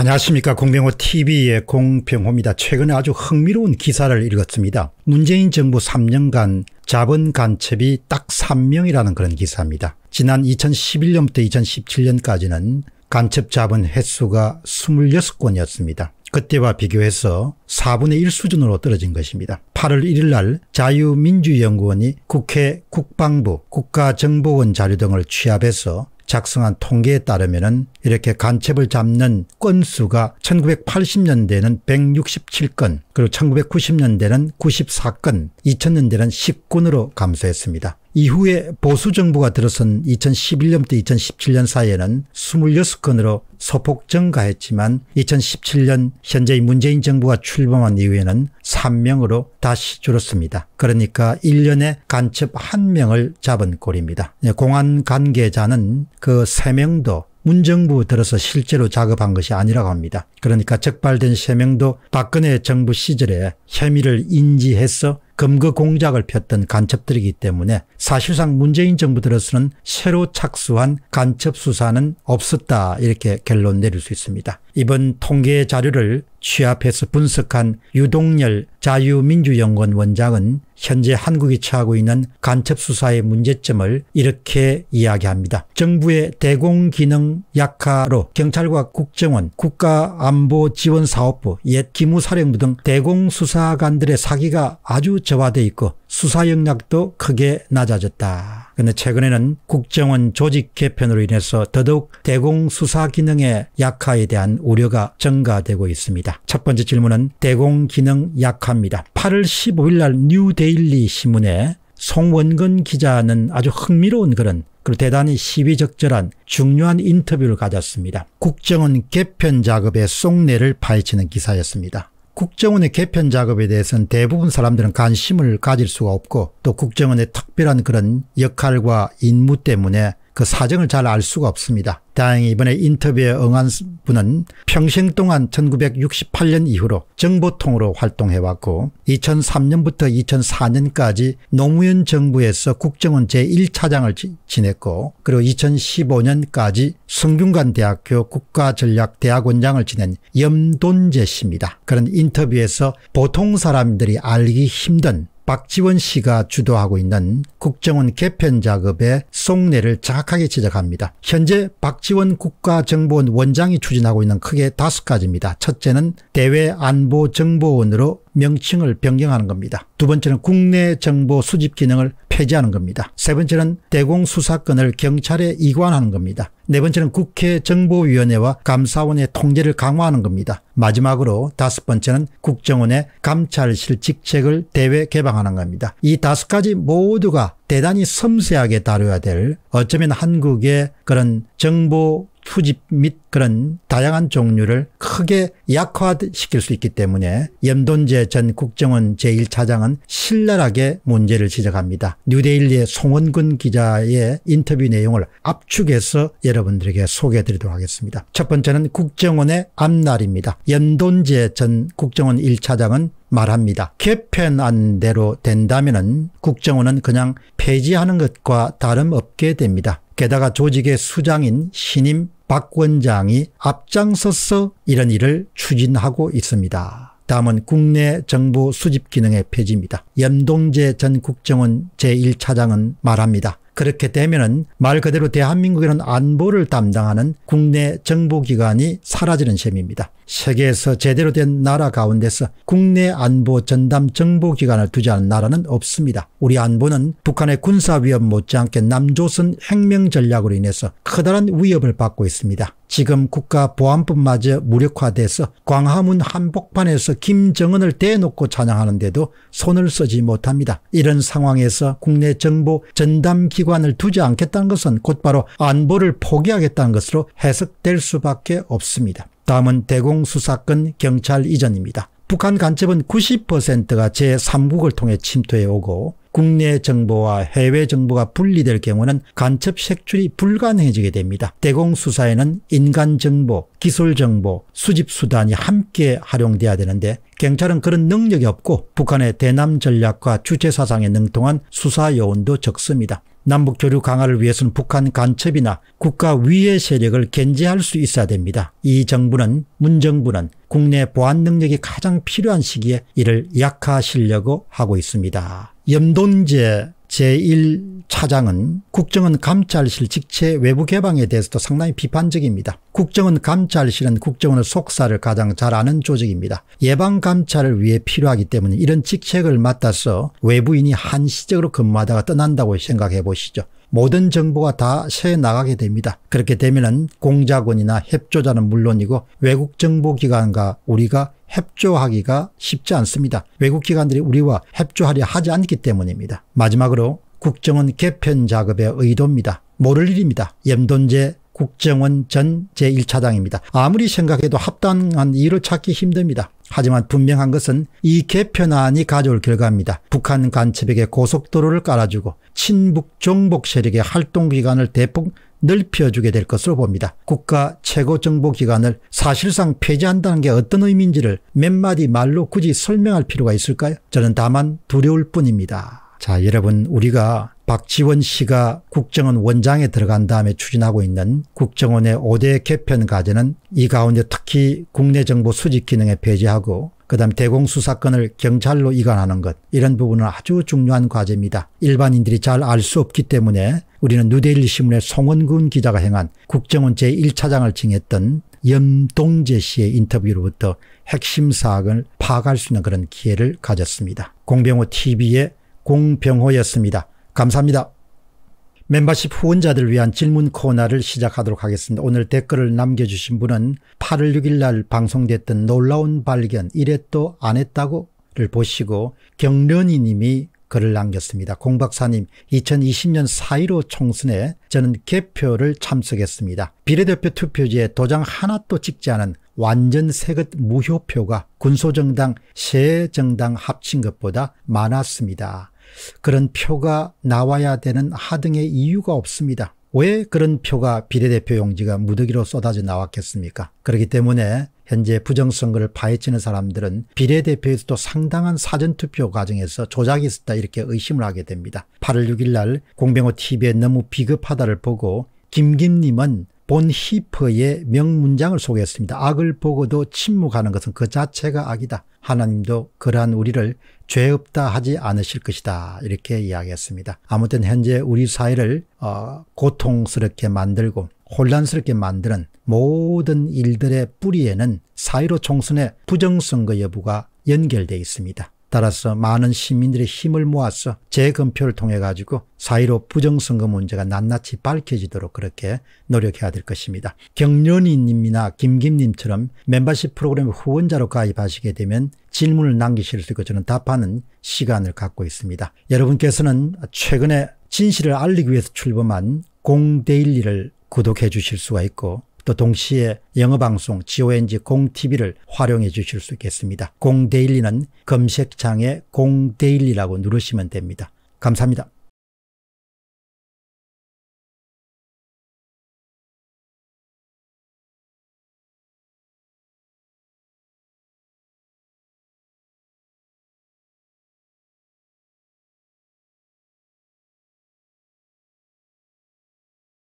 안녕하십니까 공병호 tv의 공병호입니다. 최근에 아주 흥미로운 기사를 읽었습니다. 문재인 정부 3년간 자본 간첩이 딱 3명이라는 그런 기사입니다. 지난 2011년부터 2017년까지는 간첩 자본 횟수가 26건이었습니다. 그때와 비교해서 4분의 1 수준으로 떨어진 것입니다. 8월 1일 날 자유민주연구원이 국회 국방부 국가정보원 자료 등을 취합해서 작성한 통계에 따르면 이렇게 간첩을 잡는 건수가 1980년대에는 167건 그리고 1990년대는 94건 2000년대는 10건으로 감소했습니다. 이후에 보수 정부가 들어선 2011년부터 2017년 사이에는 26건으로 소폭 증가했지만 2017년 현재의 문재인 정부가 출범한 이후에는 3명으로 다시 줄었습니다. 그러니까 1년에 간첩 1명을 잡은 꼴입니다. 예, 공안 관계자는 그 3명도 문정부 들어서 실제로 작업한 것이 아니라고 합니다. 그러니까 적발된 3명도 박근혜 정부 시절에 혐의를 인지해서 검거 공작을 폈던 간첩들이기 때문에 사실상 문재인 정부 들어서는 새로 착수한 간첩 수사는 없었다 이렇게 결론 내릴 수 있습니다. 이번 통계 자료를 취합해서 분석한 유동열 자유민주연구원 원장은 현재 한국이 처하고 있는 간첩수사의 문제점을 이렇게 이야기합니다. 정부의 대공기능 약화로 경찰과 국정원, 국가안보지원사업부, 옛 기무사령부 등 대공수사관들의 사기가 아주 저하돼 있고 수사 역량도 크게 낮아졌다. 그런데 최근에는 국정원 조직 개편으로 인해서 더더욱 대공 수사 기능의 약화에 대한 우려가 증가되고 있습니다. 첫 번째 질문은 대공 기능 약화입니다. 8월 15일 날 뉴데일리 신문에 송원근 기자는 아주 흥미로운 그런 그리고 대단히 시비 적절한 중요한 인터뷰를 가졌습니다. 국정원 개편 작업의 속내를 파헤치는 기사였습니다. 국정원의 개편 작업에 대해서는 대부분 사람들은 관심을 가질 수가 없고 또 국정원의 특별한 그런 역할과 임무 때문에 그 사정을 잘 알 수가 없습니다. 다행히 이번에 인터뷰에 응한 분은 평생 동안 1968년 이후로 정보통으로 활동해왔고 2003년부터 2004년까지 노무현 정부에서 국정원 제1차장을 지냈고 그리고 2015년까지 성균관대학교 국가전략대학원장을 지낸 염돈재 씨입니다. 그런 인터뷰에서 보통 사람들이 알기 힘든 박지원 씨가 주도하고 있는 국정원 개편 작업의 속내를 정확하게 지적합니다. 현재 박지원 국가정보원 원장이 추진하고 있는 크게 다섯 가지입니다. 첫째는 대외안보정보원으로 명칭을 변경하는 겁니다. 두 번째는 국내 정보 수집 기능을 폐지하는 겁니다. 세 번째는 대공 수사권을 경찰에 이관하는 겁니다. 네 번째는 국회 정보위원회와 감사원의 통제를 강화하는 겁니다. 마지막으로 다섯 번째는 국정원의 감찰실 직책을 대외 개방하는 겁니다. 이 다섯 가지 모두가 대단히 섬세하게 다뤄야 될 어쩌면 한국의 그런 정보 수집 및 그런 다양한 종류를 크게 약화시킬 수 있기 때문에 염돈재 전 국정원 제1차장은 신랄하게 문제를 지적합니다. 뉴데일리의 송원근 기자의 인터뷰 내용을 압축해서 여러분들에게 소개해드리도록 하겠습니다. 첫 번째는 국정원의 앞날입니다. 염돈재 전 국정원 1차장은 말합니다. 개편안대로 된다면 국정원은 그냥 폐지하는 것과 다름없게 됩니다. 게다가 조직의 수장인 신임 박 원장이 앞장서서 이런 일을 추진하고 있습니다. 다음은 국내 정부 수집 기능의 폐지입니다. 염동재 전 국정원 제1차장은 말합니다. 그렇게 되면 말 그대로 대한민국에는 안보를 담당하는 국내 정보기관이 사라지는 셈입니다. 세계에서 제대로 된 나라 가운데서 국내 안보 전담 정보기관을 두지 않은 나라는 없습니다. 우리 안보는 북한의 군사위협 못지않게 남조선 혁명 전략으로 인해서 커다란 위협을 받고 있습니다. 지금 국가보안법마저 무력화돼서 광화문 한복판에서 김정은을 대놓고 찬양하는데도 손을 쓰지 못합니다. 이런 상황에서 국내 정보 전담기관을 두지 않겠다는 것은 곧바로 안보를 포기하겠다는 것으로 해석될 수밖에 없습니다. 다음은 대공수사권 경찰 이전입니다. 북한 간첩은 90%가 제3국을 통해 침투해 오고 국내 정보와 해외 정보가 분리될 경우는 간첩 색출이 불가능해지게 됩니다. 대공수사에는 인간정보, 기술정보, 수집수단이 함께 활용돼야 되는데 경찰은 그런 능력이 없고 북한의 대남 전략과 주체사상에 능통한 수사요원도 적습니다. 남북 교류 강화를 위해서는 북한 간첩이나 국가 위의 세력을 견제할 수 있어야 됩니다. 이 정부는 문 정부는 국내 보안 능력이 가장 필요한 시기에 이를 약화시려고 하고 있습니다. 염동제 제1차장은 국정원 감찰실 직체 외부 개방에 대해서도 상당히 비판적입니다. 국정원 감찰실은 국정원의 속사를 가장 잘 아는 조직입니다. 예방감찰을 위해 필요하기 때문에 이런 직책을 맡아서 외부인이 한시적으로 근무하다가 떠난다고 생각해 보시죠. 모든 정보가 다 새 나가게 됩니다. 그렇게 되면 공작원이나 협조자는 물론이고 외국 정보기관과 우리가 협조하기가 쉽지 않습니다. 외국 기관들이 우리와 협조하려 하지 않기 때문입니다. 마지막으로 국정원 개편 작업의 의도입니다. 모를 일입니다. 염돈제 국정원 전 제1차장입니다. 아무리 생각해도 합당한 이유를 찾기 힘듭니다. 하지만 분명한 것은 이 개편안이 가져올 결과입니다. 북한 간첩에게 고속도로를 깔아주고 친북 정복 세력의 활동기간을 대폭 넓혀주게 될 것으로 봅니다. 국가 최고 정보기관을 사실상 폐지한다는 게 어떤 의미인지를 몇 마디 말로 굳이 설명할 필요가 있을까요? 저는 다만 두려울 뿐입니다. 자 여러분 우리가 박지원 씨가 국정원 원장에 들어간 다음에 추진하고 있는 국정원의 5대 개편 과제는 이 가운데 특히 국내 정보 수집 기능에 배제하고 그다음 대공수사권을 경찰로 이관하는 것 이런 부분은 아주 중요한 과제입니다. 일반인들이 잘 알 수 없기 때문에 우리는 누데일리 신문의 송원근 기자가 행한 국정원 제1차장을 징했던 염동재 씨의 인터뷰로부터 핵심 사항을 파악할 수 있는 그런 기회를 가졌습니다. 공병호 TV의 공병호였습니다. 감사합니다. 멤버십 후원자들 위한 질문 코너를 시작하도록 하겠습니다. 오늘 댓글을 남겨주신 분은 8월 6일 날 방송됐던 놀라운 발견 이랬도 안 했다고 를 보시고 경련이 님이 글을 남겼습니다. 공 박사님 2020년 4.15 총선에 저는 개표를 참석했습니다. 비례대표 투표지에 도장 하나도 찍지 않은 완전 새것 무효표가 군소정당 세 정당 합친 것보다 많았습니다. 그런 표가 나와야 되는 하등의 이유가 없습니다. 왜 그런 표가 비례대표 용지가 무더기로 쏟아져 나왔겠습니까? 그렇기 때문에 현재 부정선거를 파헤치는 사람들은 비례대표에서도 상당한 사전투표 과정에서 조작이 있었다 이렇게 의심을 하게 됩니다. 8월 6일 날 공병호 TV에 너무 비급하다를 보고 김김님은 본 히퍼의 명문장을 소개했습니다. 악을 보고도 침묵하는 것은 그 자체가 악이다. 하나님도 그러한 우리를 죄 없다 하지 않으실 것이다. 이렇게 이야기했습니다. 아무튼 현재 우리 사회를 어, 고통스럽게 만들고 혼란스럽게 만드는 모든 일들의 뿌리에는 사이로 총선의 부정선거 여부가 연결되어 있습니다. 따라서 많은 시민들의 힘을 모아서 재검표를 통해 가지고 사이로 부정선거 문제가 낱낱이 밝혀지도록 그렇게 노력해야 될 것입니다. 경련이님이나 김김님처럼 멤버십 프로그램 후원자로 가입하시게 되면 질문을 남기실 수 있고 저는 답하는 시간을 갖고 있습니다. 여러분께서는 최근에 진실을 알리기 위해서 출범한 공데일리를 구독해 주실 수가 있고 또 동시에 영어방송 GONG 공TV를 활용해 주실 수 있겠습니다. 공데일리는 검색창에 공데일리라고 누르시면 됩니다. 감사합니다.